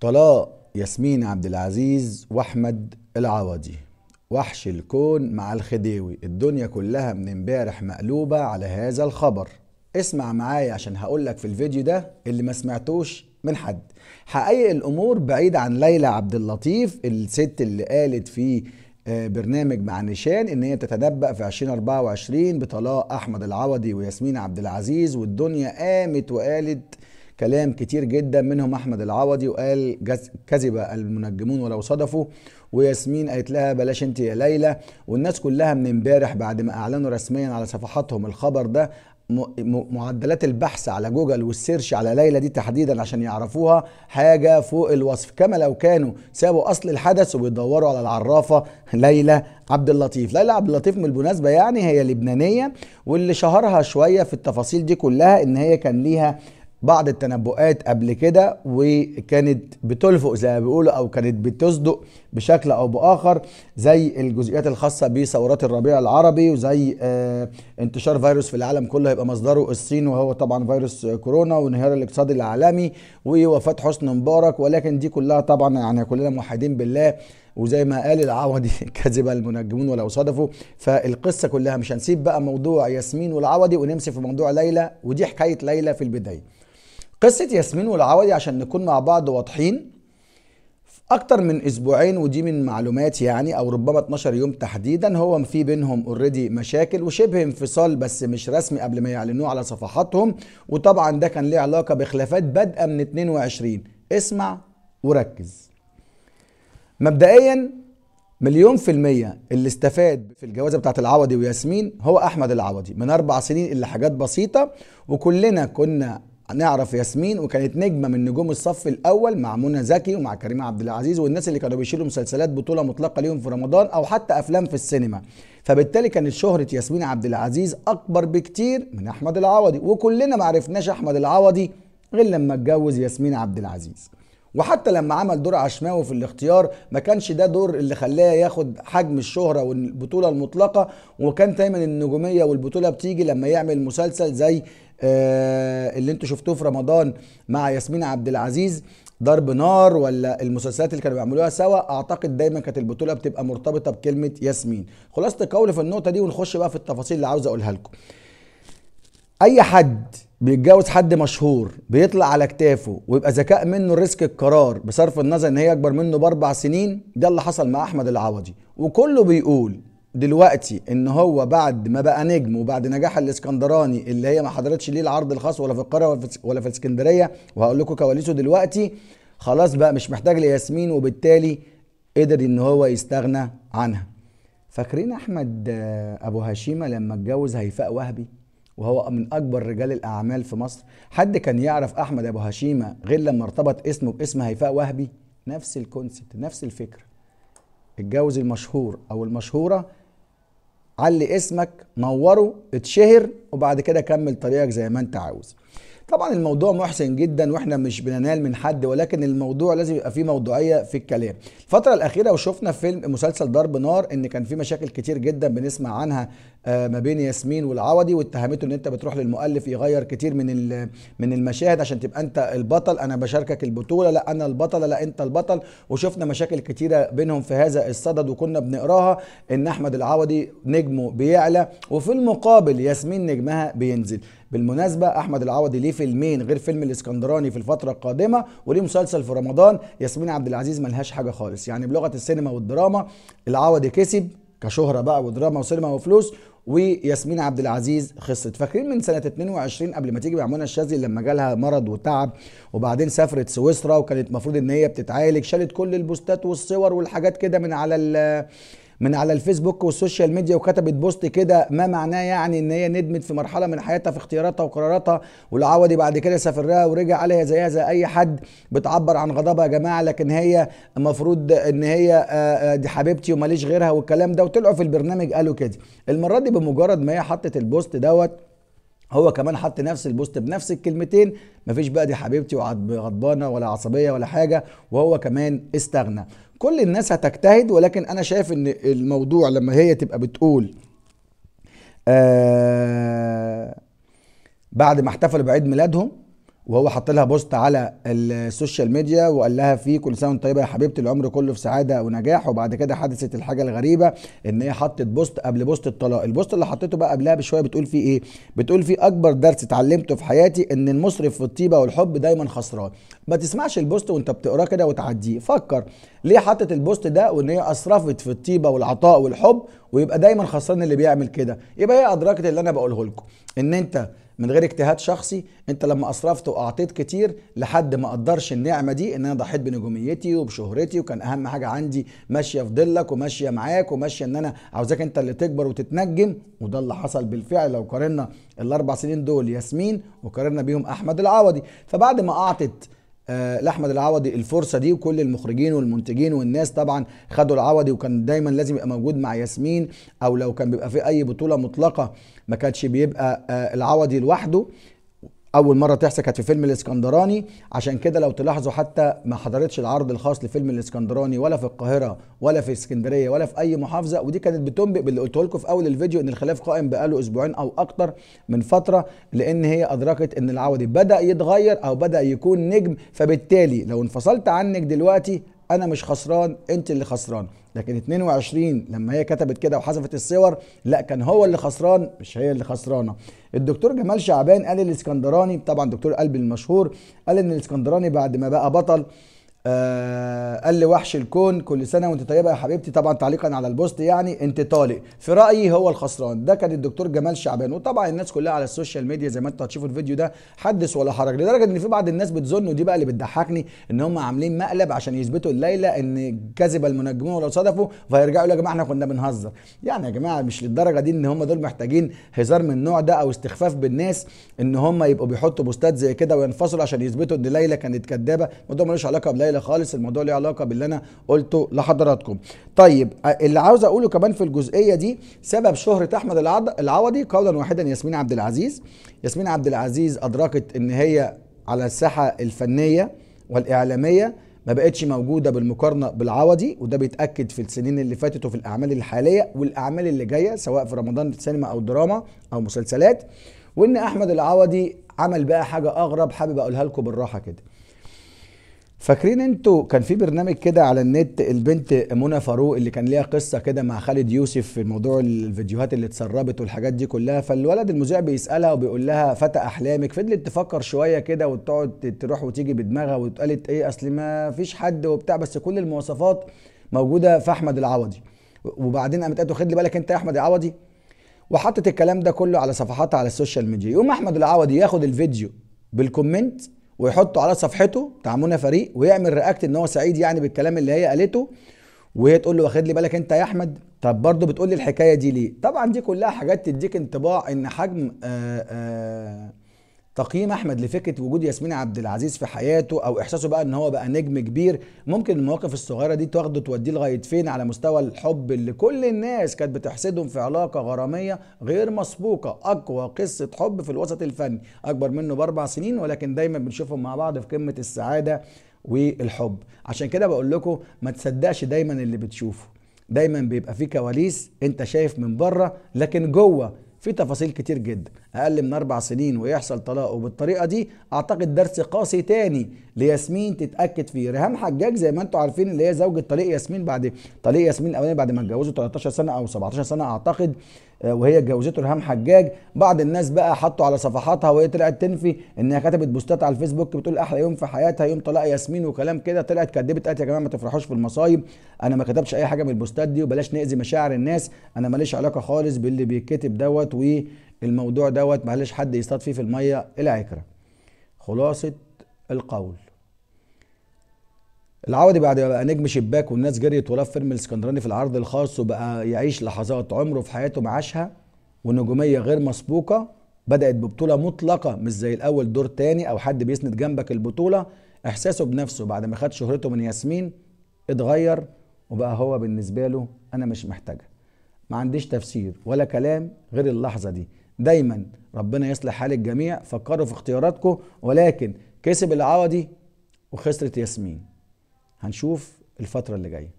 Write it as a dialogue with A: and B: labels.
A: طلاء ياسمين عبد العزيز واحمد العوضي وحش الكون مع الخديوي الدنيا كلها من امبارح مقلوبة على هذا الخبر اسمع معايا عشان هقولك في الفيديو ده اللي ما سمعتوش من حد حقيقة الأمور بعيد عن ليلى عبد اللطيف الست اللي قالت في آه، برنامج مع نشان ان هي تتنبأ في 2024 بطلاق احمد العوضي وياسمين عبد العزيز والدنيا قامت وقالت كلام كتير جدا منهم احمد العوضي وقال كذب المنجمون ولو صدفوا وياسمين قالت لها بلاش انت يا ليلى والناس كلها من امبارح بعد ما اعلنوا رسميا على صفحاتهم الخبر ده معدلات البحث على جوجل والسيرش على ليلى دي تحديدا عشان يعرفوها حاجه فوق الوصف كما لو كانوا سابوا اصل الحدث وبيدوروا على العرافه ليلى عبد اللطيف ليلى عبد اللطيف من بالمناسبه يعني هي لبنانيه واللي شهرها شويه في التفاصيل دي كلها ان هي كان ليها بعض التنبؤات قبل كده وكانت بتلفق زي ما بيقولوا او كانت بتصدق بشكل او باخر زي الجزئيات الخاصه بثورات الربيع العربي وزي آه، انتشار فيروس في العالم كله هيبقى مصدره الصين وهو طبعا فيروس كورونا وانهيار الاقتصاد العالمي ووفاه حسني مبارك ولكن دي كلها طبعا يعني كلنا موحدين بالله وزي ما قال العوضي كذب المنجمون ولو صدفوا فالقصه كلها مش هنسيب بقى موضوع ياسمين والعوضي ونمسك في موضوع ليلى ودي حكايه ليلى في البدايه قصة ياسمين والعوضي عشان نكون مع بعض واضحين اكتر من اسبوعين ودي من معلومات يعني او ربما 12 يوم تحديدا هو في بينهم اوريدي مشاكل وشبه انفصال بس مش رسمي قبل ما يعلنوه على صفحاتهم وطبعا ده كان ليه علاقه بخلافات بادئه من 22 اسمع وركز مبدئيا مليون في المية اللي استفاد في الجوازة بتاعت العوضي وياسمين هو أحمد العوضي من أربع سنين اللي حاجات بسيطة وكلنا كنا نعرف ياسمين وكانت نجمه من نجوم الصف الاول مع منى زكي ومع كريم عبد العزيز والناس اللي كانوا بيشيلوا مسلسلات بطوله مطلقه ليهم في رمضان او حتى افلام في السينما فبالتالي كانت شهره ياسمين عبد العزيز اكبر بكتير من احمد العوضي وكلنا ما عرفناش احمد العوضي غير لما اتجوز ياسمين عبد العزيز وحتى لما عمل دور عشماوي في الاختيار ما كانش ده دور اللي خلاه ياخد حجم الشهره والبطوله المطلقه وكان دايما النجوميه والبطوله بتيجي لما يعمل مسلسل زي آه، اللي انتوا شفتوه في رمضان مع ياسمين عبد العزيز ضرب نار ولا المسلسلات اللي كانوا بيعملوها سوا اعتقد دايما كانت البطوله بتبقى مرتبطه بكلمه ياسمين خلاصه القول في النقطه دي ونخش بقى في التفاصيل اللي عاوز اقولها لكم اي حد بيتجوز حد مشهور بيطلع على كتافه ويبقى ذكاء منه ريسك القرار بصرف النظر ان هي اكبر منه باربع سنين ده اللي حصل مع احمد العوضي وكله بيقول دلوقتي ان هو بعد ما بقى نجم وبعد نجاح الاسكندراني اللي هي ما حضرتش ليه العرض الخاص ولا في القاهره ولا في الاسكندريه وهقول لكم كواليسه دلوقتي خلاص بقى مش محتاج لياسمين وبالتالي قدر ان هو يستغنى عنها فاكرين احمد ابو هشيمه لما اتجوز هيفاء وهبي وهو من اكبر رجال الاعمال في مصر حد كان يعرف احمد ابو هشيمه غير لما ارتبط اسمه باسم هيفاء وهبي نفس الكونسيبت نفس الفكره اتجوز المشهور او المشهوره علي اسمك نوره اتشهر وبعد كده كمل طريقك زي ما انت عاوز طبعا الموضوع محسن جدا واحنا مش بننال من حد ولكن الموضوع لازم يبقى فيه موضوعيه في الكلام الفتره الاخيره وشفنا فيلم مسلسل ضرب نار ان كان في مشاكل كتير جدا بنسمع عنها آه، ما بين ياسمين والعوضي واتهمته ان انت بتروح للمؤلف يغير كتير من من المشاهد عشان تبقى انت البطل انا بشاركك البطوله لا انا البطله لا انت البطل وشفنا مشاكل كتيره بينهم في هذا الصدد وكنا بنقراها ان احمد العوضي نجمه بيعلى وفي المقابل ياسمين نجمها بينزل بالمناسبه احمد العوضي ليه فيلمين غير فيلم الاسكندراني في الفتره القادمه وليه مسلسل في رمضان ياسمين عبد العزيز ملهاش حاجه خالص يعني بلغه السينما والدراما العوضي كسب كشهره بقى ودراما وسينما وفلوس وياسمين عبد العزيز خسرت فاكرين من سنه 22 قبل ما تيجي منى الشاذلي لما جالها مرض وتعب وبعدين سافرت سويسرا وكانت المفروض ان هي بتتعالج شالت كل البوستات والصور والحاجات كده من على من على الفيسبوك والسوشيال ميديا وكتبت بوست كده ما معناه يعني ان هي ندمت في مرحله من حياتها في اختياراتها وقراراتها والعوضي بعد كده سافر لها ورجع عليها زيها زي اي حد بتعبر عن غضبها يا جماعه لكن هي المفروض ان هي آه، آه، دي حبيبتي وماليش غيرها والكلام ده وطلعوا في البرنامج قالوا كده المره دي بمجرد ما هي حطت البوست دوت هو كمان حط نفس البوست بنفس الكلمتين مفيش بقى دي حبيبتي وغضبانه ولا عصبيه ولا حاجه وهو كمان استغنى كل الناس هتجتهد ولكن انا شايف ان الموضوع لما هي تبقى بتقول آه بعد ما احتفلوا بعيد ميلادهم وهو حط لها بوست على السوشيال ميديا وقال لها في كل سنه وانت طيبه يا حبيبتي العمر كله في سعاده ونجاح وبعد كده حدثت الحاجه الغريبه ان هي حطت بوست قبل بوست الطلاق البوست اللي حطيته بقى قبلها بشويه بتقول فيه ايه بتقول فيه اكبر درس اتعلمته في حياتي ان المصرف في الطيبه والحب دايما خسران ما تسمعش البوست وانت بتقراه كده وتعديه فكر ليه حطت البوست ده وان هي اسرفت في الطيبه والعطاء والحب ويبقى دايما خسران اللي بيعمل كده يبقى هي ادركت اللي انا بقوله لكم ان انت من غير اجتهاد شخصي انت لما اسرفت واعطيت كتير لحد ما قدرش النعمه دي ان انا ضحيت بنجوميتي وبشهرتي وكان اهم حاجه عندي ماشيه في ظلك وماشيه معاك وماشيه ان انا عاوزاك انت اللي تكبر وتتنجم وده اللي حصل بالفعل لو قارنا الاربع سنين دول ياسمين وقارنا بيهم احمد العوضي فبعد ما اعطت آه، لاحمد العوضي الفرصه دي وكل المخرجين والمنتجين والناس طبعا خدوا العوضي وكان دايما لازم يبقى موجود مع ياسمين او لو كان بيبقى في اي بطوله مطلقه ما كانش بيبقى آه، العوضي لوحده اول مره تحصل كانت في فيلم الاسكندراني عشان كده لو تلاحظوا حتى ما حضرتش العرض الخاص لفيلم الاسكندراني ولا في القاهره ولا في اسكندريه ولا في اي محافظه ودي كانت بتنبئ باللي قلته لكم في اول الفيديو ان الخلاف قائم بقاله اسبوعين او اكتر من فتره لان هي ادركت ان العودي بدا يتغير او بدا يكون نجم فبالتالي لو انفصلت عنك دلوقتي انا مش خسران انت اللي خسران لكن 22 لما هي كتبت كده وحذفت الصور لا كان هو اللي خسران مش هي اللي خسرانه الدكتور جمال شعبان قال الاسكندراني طبعا دكتور قلب المشهور قال ان الاسكندراني بعد ما بقى بطل آه، قال لي وحش الكون كل سنه وانت طيبه يا حبيبتي طبعا تعليقا على البوست يعني انت طالق في رايي هو الخسران ده كان الدكتور جمال شعبان وطبعا الناس كلها على السوشيال ميديا زي ما انتوا هتشوفوا الفيديو ده حدث ولا حرج لدرجه ان في بعض الناس بتظن ودي بقى اللي بتضحكني ان هم عاملين مقلب عشان يثبتوا الليله ان كذب المنجمون ولو صدفوا فيرجعوا يقولوا يا جماعه احنا كنا بنهزر يعني يا جماعه مش للدرجه دي ان هم دول محتاجين هزار من النوع ده او استخفاف بالناس ان هم يبقوا بيحطوا بوستات زي كده وينفصلوا عشان يثبتوا ان ليلى كانت كدابه الموضوع ملوش علاقه بليلى مسألة خالص الموضوع له علاقه باللي انا قلته لحضراتكم طيب اللي عاوز اقوله كمان في الجزئيه دي سبب شهره احمد العوضي قولا واحدا ياسمين عبد العزيز ياسمين عبد العزيز ادركت ان هي على الساحه الفنيه والاعلاميه ما بقتش موجوده بالمقارنه بالعوضي وده بيتاكد في السنين اللي فاتت وفي الاعمال الحاليه والاعمال اللي جايه سواء في رمضان سينما او دراما او مسلسلات وان احمد العوضي عمل بقى حاجه اغرب حابب اقولها لكم بالراحه كده فاكرين انتوا كان في برنامج كده على النت البنت منى فاروق اللي كان ليها قصه كده مع خالد يوسف في موضوع الفيديوهات اللي اتسربت والحاجات دي كلها فالولد المذيع بيسالها وبيقول لها فتى احلامك فضلت تفكر شويه كده وتقعد تروح وتيجي بدماغها وتقالت ايه اصل ما فيش حد وبتاع بس كل المواصفات موجوده في احمد العوضي وبعدين قامت قالت خد لي بالك انت يا احمد العوضي وحطت الكلام ده كله على صفحاتها على السوشيال ميديا يقوم احمد العوضي ياخد الفيديو بالكومنت ويحطه على صفحته بتاع منى فريق ويعمل رياكت ان هو سعيد يعني بالكلام اللي هي قالته وهي تقول له واخد لي بالك انت يا احمد طب برضه بتقول لي الحكايه دي ليه طبعا دي كلها حاجات تديك انطباع ان حجم آآ آه، آآ آه، تقييم احمد لفكره وجود ياسمين عبد العزيز في حياته او احساسه بقى ان هو بقى نجم كبير ممكن المواقف الصغيره دي تاخده توديه لغايه فين على مستوى الحب اللي كل الناس كانت بتحسدهم في علاقه غراميه غير مسبوقه اقوى قصه حب في الوسط الفني اكبر منه باربع سنين ولكن دايما بنشوفهم مع بعض في قمه السعاده والحب عشان كده بقول لكم ما تصدقش دايما اللي بتشوفه دايما بيبقى في كواليس انت شايف من بره لكن جوه في تفاصيل كتير جدا اقل من اربع سنين ويحصل طلاق وبالطريقه دي اعتقد درس قاسي تاني لياسمين تتاكد فيه ريهام حجاج زي ما انتم عارفين اللي هي زوجة طليق ياسمين بعد طليق ياسمين الاولاني بعد ما اتجوزوا 13 سنه او 17 سنه اعتقد آه، وهي اتجوزته ريهام حجاج بعض الناس بقى حطوا على صفحاتها وهي طلعت تنفي انها كتبت بوستات على الفيسبوك بتقول احلى يوم في حياتها يوم طلاق ياسمين وكلام كده طلعت كدبت قالت يا جماعه ما تفرحوش في المصايب انا ما كتبتش اي حاجه من البوستات دي وبلاش ناذي مشاعر الناس انا ماليش علاقه خالص باللي بيتكتب دوت والموضوع دوت معلش حد يصطاد فيه في الميه العكره خلاصه القول العودي بعد ما بقى نجم شباك والناس جريت وراه فيلم الاسكندراني في العرض الخاص وبقى يعيش لحظات عمره في حياته ما عاشها ونجوميه غير مسبوقه بدات ببطوله مطلقه مش زي الاول دور تاني او حد بيسند جنبك البطوله احساسه بنفسه بعد ما خد شهرته من ياسمين اتغير وبقى هو بالنسبه له انا مش محتاجها ما عنديش تفسير ولا كلام غير اللحظه دي دايما ربنا يصلح حال الجميع فكروا في اختياراتكم ولكن كسب العوضي وخسرت ياسمين هنشوف الفترة اللي جاية